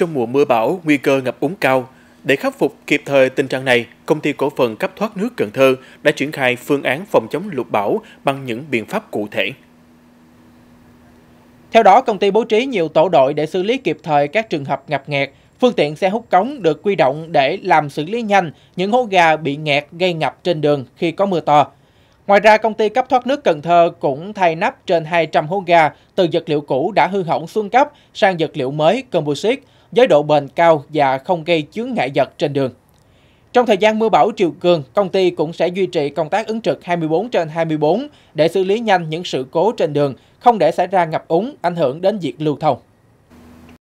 trong mùa mưa bão nguy cơ ngập úng cao. Để khắc phục kịp thời tình trạng này, công ty cổ phần cấp thoát nước Cần Thơ đã triển khai phương án phòng chống lụt bão bằng những biện pháp cụ thể. Theo đó, công ty bố trí nhiều tổ đội để xử lý kịp thời các trường hợp ngập nghẹt. Phương tiện xe hút cống được quy động để làm xử lý nhanh những hố ga bị nghẹt gây ngập trên đường khi có mưa to. Ngoài ra, công ty cấp thoát nước Cần Thơ cũng thay nắp trên 200 hố ga từ vật liệu cũ đã hư hỏng xuống cấp sang vật liệu mới composite với độ bền cao và không gây chướng ngại vật trên đường. Trong thời gian mưa bão triều cường, công ty cũng sẽ duy trì công tác ứng trực 24 trên 24 để xử lý nhanh những sự cố trên đường, không để xảy ra ngập úng ảnh hưởng đến việc lưu thông.